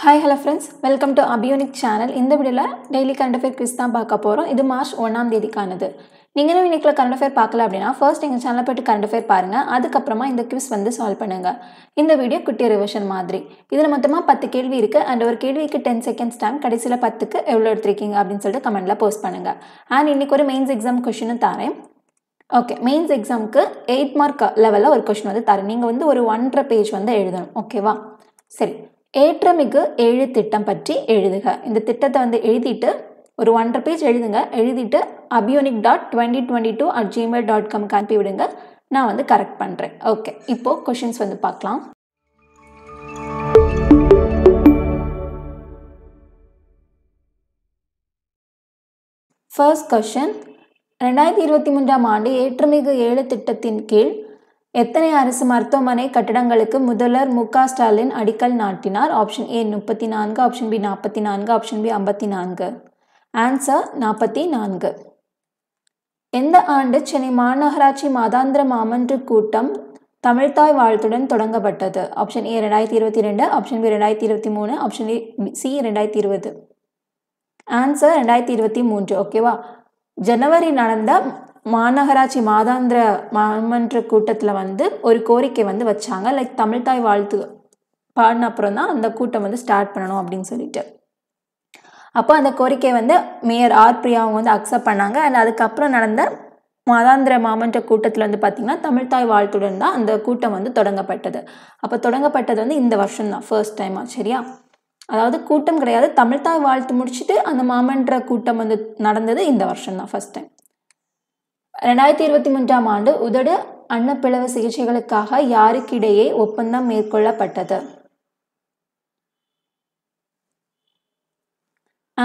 hi hello friends welcome to அபியூனிக் channel இந்த வீடியோவில் டெய்லி கரண்ட் அஃபேர் குவிஸ் தான் பார்க்க போகிறோம் இது மார்ச் ஒன்றாம் தேதிக்கானது நீங்களும் இன்றைக்கில் கரண்ட் அஃபேர் பார்க்கல அப்படின்னா ஃபர்ஸ்ட் எங்கள் சேனலில் போய்ட்டு கரண்ட் அஃபேர் பாருங்கள் அதுக்கப்புறமா இந்த குவிஸ் வந்து சால்வ் பண்ணுங்கள் இந்த வீடியோ குட்டி ரிவிஷன் மாதிரி இதில் மொத்தமாக பத்து கேள்வி இருக்குது அண்ட் ஒரு கேள்விக்கு டென் செகண்ட்ஸ் டைம் கடைசியில் பத்துக்கு எவ்வளோ எடுத்திருக்கீங்க அப்படின்னு சொல்லிட்டு கமெண்ட்டில் போஸ்ட் பண்ணுங்கள் அண்ட் இன்றைக்கி ஒரு மெயின்ஸ் எக்ஸாம் கொஷினும் தரேன் ஓகே மெயின்ஸ் எக்ஸாமுக்கு எயிட் மார்க் லெவலில் ஒரு கொஷின் வந்து தரேன் நீங்கள் வந்து ஒரு ஒன்றரை பேஜ் வந்து எழுதணும் ஓகேவா சரி ஏற்றமிகு ஏழு திட்டம் பற்றி எழுதுக இந்த திட்டத்தை வந்து எழுதிட்டு ஒரு ஒன்றரை பேஜ் எழுதுங்க எழுதிட்டு அபியூனிக் dot twenty twenty two at Gmail dot காம்க்கு அனுப்பி விடுங்க நான் வந்து கரெக்ட் பண்ணுறேன் ஓகே இப்போது கொஷின்ஸ் வந்து பார்க்கலாம் ஃபர்ஸ்ட் கொஷின் ரெண்டாயிரத்தி இருபத்தி மூன்றாம் ஆண்டு ஏற்றுமிகு ஏழு திட்டத்தின் கீழ் எத்தனை அரசு மருத்துவமனை கட்டடங்களுக்கு முதல்வர் மு க ஸ்டாலின் அடிக்கல் நாட்டினார் ஆப்ஷன் ஏ முப்பத்தி நான்கு ஆப்ஷன் பி நாற்பத்தி நான்கு ஆப்ஷன் பி ஐம்பத்தி நான்கு ஆன்சர் நாற்பத்தி நான்கு எந்த ஆண்டு சென்னை மாநகராட்சி மாதாந்திர மாமன்று கூட்டம் தமிழ்தாய் வாழ்த்துடன் தொடங்கப்பட்டது ஆப்ஷன் ஏ ரெண்டாயிரத்தி இருபத்தி ரெண்டு ஆப்ஷன் பி ரெண்டாயிரத்தி இருபத்தி மூணு ஆப்ஷன் சி ரெண்டாயிரத்தி இருபது ஆன்சர் ரெண்டாயிரத்தி இருபத்தி மூன்று ஓகேவா ஜனவரி நடந்த மாநகராட்சி மாதாந்திர மாமன்ற கூட்டத்தில் வந்து ஒரு கோரிக்கை வந்து வச்சாங்க லைக் தமிழ்தாய் வாழ்த்து பாடின அப்புறம் தான் அந்த கூட்டம் வந்து ஸ்டார்ட் பண்ணணும் அப்படின்னு சொல்லிட்டு அப்போ அந்த கோரிக்கையை வந்து மேயர் ஆர் பிரியா அவங்க வந்து அக்செப்ட் பண்ணாங்க அண்ட் அதுக்கப்புறம் நடந்த மாதாந்திர மாமன்ற கூட்டத்தில் வந்து பார்த்திங்கன்னா தமிழ்தாய் வாழ்த்துடன் தான் அந்த கூட்டம் வந்து தொடங்கப்பட்டது அப்போ தொடங்கப்பட்டது வந்து இந்த வருஷம் தான் ஃபர்ஸ்ட் டைமாக சரியா அதாவது கூட்டம் கிடையாது தமிழ்தாய் வாழ்த்து முடிச்சுட்டு அந்த மாமன்ற கூட்டம் வந்து நடந்தது இந்த வருஷம் தான் ஃபஸ்ட் டைம் ரெண்டாயிரத்தி இருபத்தி மூன்றாம் ஆண்டு உதடு அன்னப்பிளவு சிகிச்சைகளுக்காக யாருக்கிடையே ஒப்பந்தம் மேற்கொள்ளப்பட்டது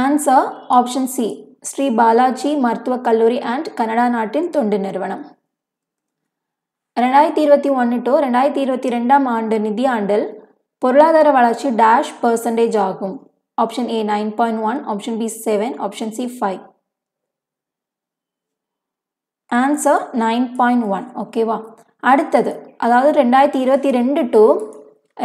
answer option C Shri Balaji மருத்துவக் கல்லூரி அண்ட் கனடா நாட்டின் தொண்டு நிறுவனம் ரெண்டாயிரத்தி இருபத்தி ஒன்று டு ரெண்டாயிரத்தி இருபத்தி ரெண்டாம் ஆண்டு நிதியாண்டில் பொருளாதார வளர்ச்சி டேஷ் பர்சன்டேஜ் ஆகும் option A nine point one option B seven option C five answer nine point one ஓகேவா அடுத்தது அதாவது ரெண்டாயிரத்தி இருபத்தி ரெண்டு டு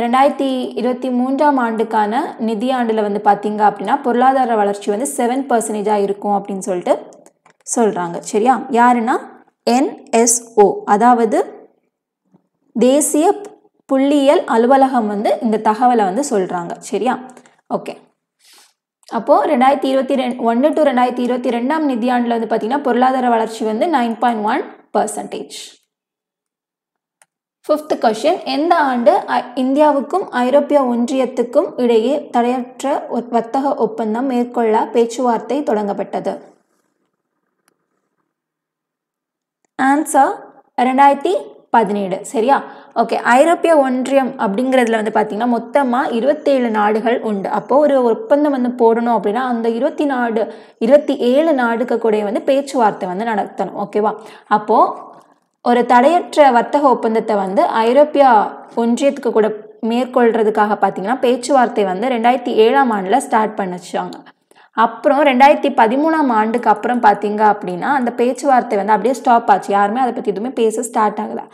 ரெண்டாயிரத்தி இருபத்தி மூன்றாம் ஆண்டுக்கான நிதி ஆண்டில் வந்து பார்த்திங்க அப்படின்னா பொருளாதார வளர்ச்சி வந்து செவன் பர்சன்டேஜாக இருக்கும் அப்படின்னு சொல்லிட்டு சொல்கிறாங்க சரியா யாருன்னா என்எஸ்ஓ அதாவது தேசிய புள்ளியியல் அலுவலகம் வந்து இந்த தகவலை வந்து சொல்கிறாங்க சரியா ஓகே அப்போது ரெண்டாயிரத்தி இருபத்தி ரெண் ஒன்று டு ரெண்டாயிரத்தி இருபத்தி ரெண்டாம் நிதியாண்டில் வந்து பார்த்திங்கன்னா பொருளாதார வளர்ச்சி வந்து nine point one percentage fifth question எந்த ஆண்டு இந்தியாவுக்கும் ஐரோப்பிய ஒன்றியத்துக்கும் இடையே தடையற்ற வர்த்தக ஒப்பந்தம் மேற்கொள்ள பேச்சுவார்த்தை தொடங்கப்பட்டது ஆன்சர் ரெண்டாயிரத்தி பதினேழு சரியா ஓகே ஐரோப்பிய ஒன்றியம் அப்படிங்கிறதுல வந்து பார்த்தீங்கன்னா மொத்தமாக இருபத்தேழு நாடுகள் உண்டு அப்போது ஒரு ஒப்பந்தம் வந்து போடணும் அப்படின்னா அந்த இருபத்தி நாடு இருபத்தி ஏழு நாடுக்கு கூட வந்து பேச்சுவார்த்தை வந்து நடத்தணும் ஓகேவா அப்போது ஒரு தடையற்ற வர்த்தக ஒப்பந்தத்தை வந்து ஐரோப்பிய ஒன்றியத்துக்கு கூட மேற்கொள்கிறதுக்காக பார்த்தீங்கன்னா பேச்சுவார்த்தை வந்து ரெண்டாயிரத்தி ஏழாம் ஆண்டில் ஸ்டார்ட் பண்ணிச்சாங்க அப்புறம் ரெண்டாயிரத்தி பதிமூணாம் ஆண்டுக்கு அப்புறம் பார்த்தீங்க அப்படின்னா அந்த பேச்சுவார்த்தை வந்து அப்படியே ஸ்டாப் ஆச்சு யாருமே அதை பற்றி எதுவுமே பேச ஸ்டார்ட் ஆகலை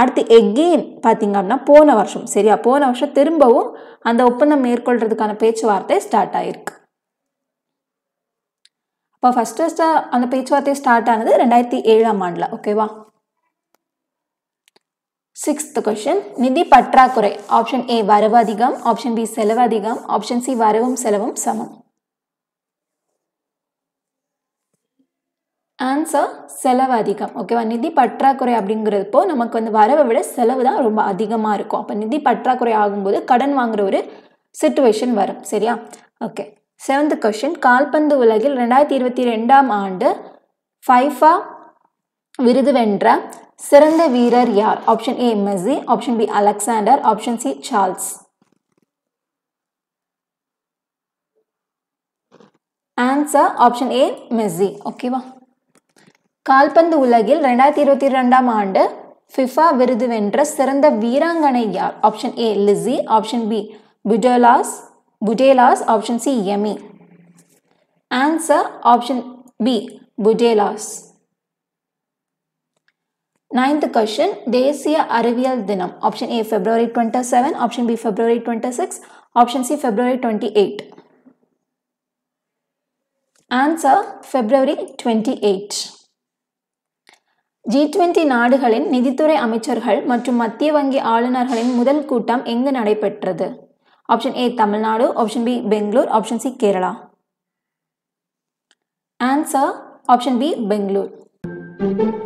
அடுத்து எகெயின் பார்த்தீங்க அப்படின்னா போன வருஷம் சரியா போன வருஷம் திரும்பவும் அந்த ஒப்பந்தம் மேற்கொள்கிறதுக்கான பேச்சுவார்த்தை ஸ்டார்ட் ஆகிருக்கு அப்போ ஃபஸ்ட் ஃபஸ்ட்டாக அந்த பேச்சுவார்த்தை ஸ்டார்ட் ஆனது ரெண்டாயிரத்தி ஏழாம் ஆண்டில் ஓகேவா சிக்ஸ்த் கொஷின் நிதி பற்றாக்குறை ஆப்ஷன் ஏ வரவு அதிகம் ஆப்ஷன் பி செலவு அதிகம் ஆப்ஷன் சி வரவும் செலவும் சமம் ஆன்சர் செலவு அதிகம் ஓகேவா நிதி பற்றாக்குறை அப்படிங்கிறப்போ நமக்கு வந்து வரவை விட செலவு தான் ரொம்ப அதிகமாக இருக்கும் அப்போ நிதி பற்றாக்குறை ஆகும்போது கடன் வாங்குகிற ஒரு சுச்சுவேஷன் வரும் சரியா ஓகே செவன்த் கொஷின் கால்பந்து உலகில் ரெண்டாயிரத்தி இருபத்தி ரெண்டாம் ஆண்டு ஃபைஃபா விருது வென்ற சிறந்த வீரர் யார் option A Messi option B Alexander option C Charles answer option A Messi ஓகேவா கால்பந்து உலகில் ரெண்டாயிரத்தி இருபத்தி ரெண்டாம் ஆண்டு ஃபிஃபா விருது வென்ற சிறந்த வீராங்கனை யார் option A Lizzie option B Putellas Putellas option C Amy answer option B Putellas ninth question தேசிய அறிவியல் தினம் option A February twenty seven option B February twenty six option C February twenty eight answer February twenty eight G twenty நாடுகளின் நிதித்துறை அமைச்சர்கள் மற்றும் மத்திய வங்கி ஆளுநர்களின் முதல் கூட்டம் எங்கு நடைபெற்றது option A Tamil Nadu option B Bengaluru option C Kerala answer option B Bangalore